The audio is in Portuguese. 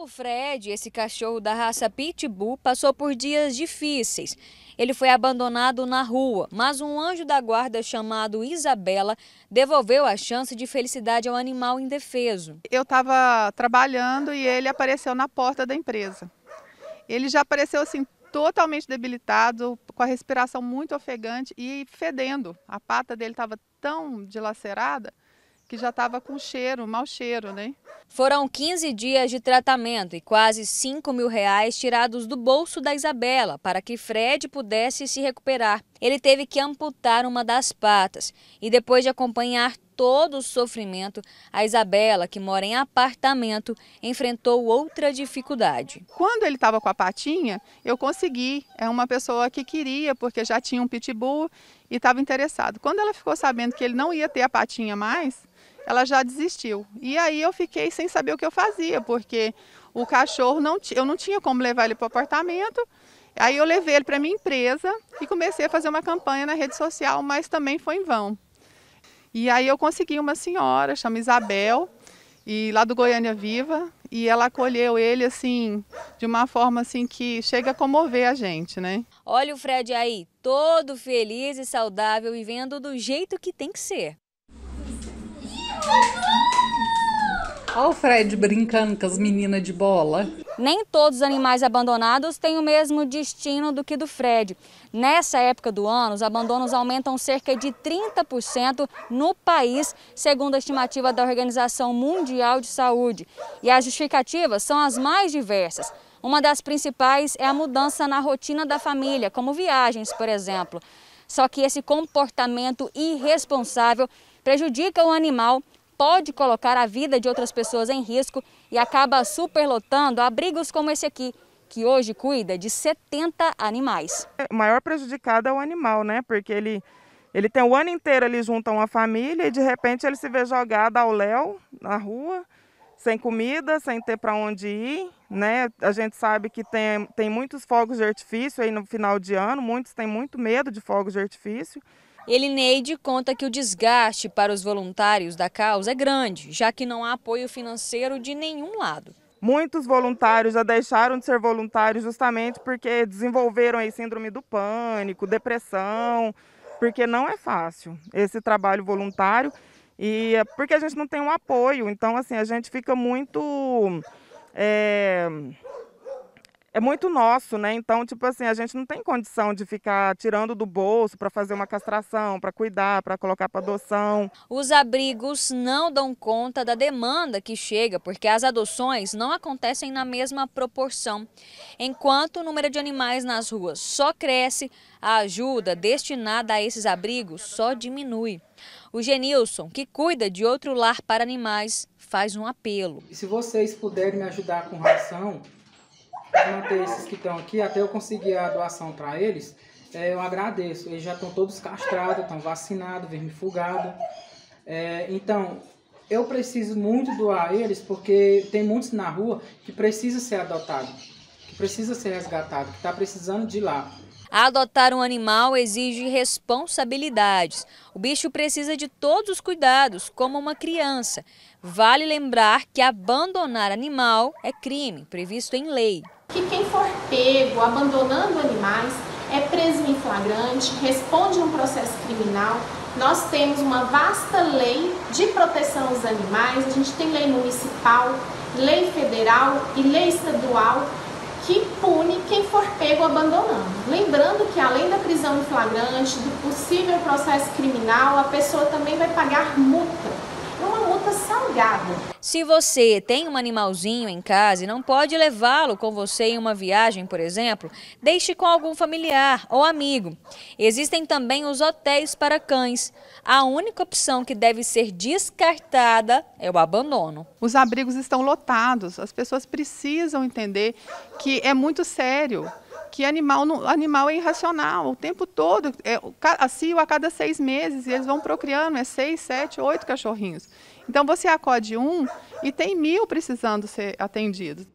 O Fred, esse cachorro da raça Pitbull, passou por dias difíceis. Ele foi abandonado na rua, mas um anjo da guarda chamado Isabela devolveu a chance de felicidade ao animal indefeso. Eu estava trabalhando e ele apareceu na porta da empresa. Ele já apareceu assim totalmente debilitado, com a respiração muito ofegante e fedendo. A pata dele estava tão dilacerada que já estava com cheiro, mau cheiro, né? Foram 15 dias de tratamento e quase 5 mil reais tirados do bolso da Isabela para que Fred pudesse se recuperar. Ele teve que amputar uma das patas e depois de acompanhar todo o sofrimento, a Isabela, que mora em apartamento, enfrentou outra dificuldade. Quando ele estava com a patinha, eu consegui. É uma pessoa que queria, porque já tinha um pitbull e estava interessado. Quando ela ficou sabendo que ele não ia ter a patinha mais, ela já desistiu. E aí eu fiquei sem saber o que eu fazia, porque o cachorro não eu não tinha como levar ele para o apartamento. Aí eu levei ele para minha empresa e comecei a fazer uma campanha na rede social, mas também foi em vão. E aí eu consegui uma senhora, chama Isabel, e lá do Goiânia Viva, e ela acolheu ele assim, de uma forma assim que chega a comover a gente, né? Olha o Fred aí, todo feliz e saudável e vendo do jeito que tem que ser. Olha o Fred brincando com as meninas de bola. Nem todos os animais abandonados têm o mesmo destino do que do Fred. Nessa época do ano, os abandonos aumentam cerca de 30% no país, segundo a estimativa da Organização Mundial de Saúde. E as justificativas são as mais diversas. Uma das principais é a mudança na rotina da família, como viagens, por exemplo. Só que esse comportamento irresponsável prejudica o animal pode colocar a vida de outras pessoas em risco e acaba superlotando abrigos como esse aqui, que hoje cuida de 70 animais. É, o maior prejudicado é o animal, né? Porque ele, ele tem o ano inteiro ali junto a uma família e de repente ele se vê jogado ao léu na rua, sem comida, sem ter para onde ir, né? A gente sabe que tem, tem muitos fogos de artifício aí no final de ano, muitos têm muito medo de fogos de artifício. Elineide conta que o desgaste para os voluntários da causa é grande, já que não há apoio financeiro de nenhum lado. Muitos voluntários já deixaram de ser voluntários justamente porque desenvolveram aí síndrome do pânico, depressão, porque não é fácil esse trabalho voluntário e é porque a gente não tem um apoio. Então, assim, a gente fica muito. É é muito nosso, né? Então, tipo assim, a gente não tem condição de ficar tirando do bolso para fazer uma castração, para cuidar, para colocar para adoção. Os abrigos não dão conta da demanda que chega, porque as adoções não acontecem na mesma proporção. Enquanto o número de animais nas ruas só cresce, a ajuda destinada a esses abrigos só diminui. O Genilson, que cuida de outro lar para animais, faz um apelo. Se vocês puderem me ajudar com ração, manter esses que estão aqui até eu conseguir a doação para eles. É, eu agradeço. Eles já estão todos castrados, estão vacinados, vermifugados É, então, eu preciso muito doar eles porque tem muitos na rua que precisa ser adotado, que precisa ser resgatado, que está precisando de lá. Adotar um animal exige responsabilidades. O bicho precisa de todos os cuidados, como uma criança. Vale lembrar que abandonar animal é crime, previsto em lei que quem for pego abandonando animais é preso em flagrante, responde a um processo criminal. Nós temos uma vasta lei de proteção aos animais, a gente tem lei municipal, lei federal e lei estadual que pune quem for pego abandonando. Lembrando que além da prisão em flagrante, do possível processo criminal, a pessoa também vai pagar multa se você tem um animalzinho em casa e não pode levá-lo com você em uma viagem, por exemplo, deixe com algum familiar ou amigo. Existem também os hotéis para cães. A única opção que deve ser descartada é o abandono. Os abrigos estão lotados, as pessoas precisam entender que é muito sério que animal, não, animal é irracional o tempo todo. É, cio a cada seis meses e eles vão procriando, é seis, sete, oito cachorrinhos. Então você acode um e tem mil precisando ser atendidos.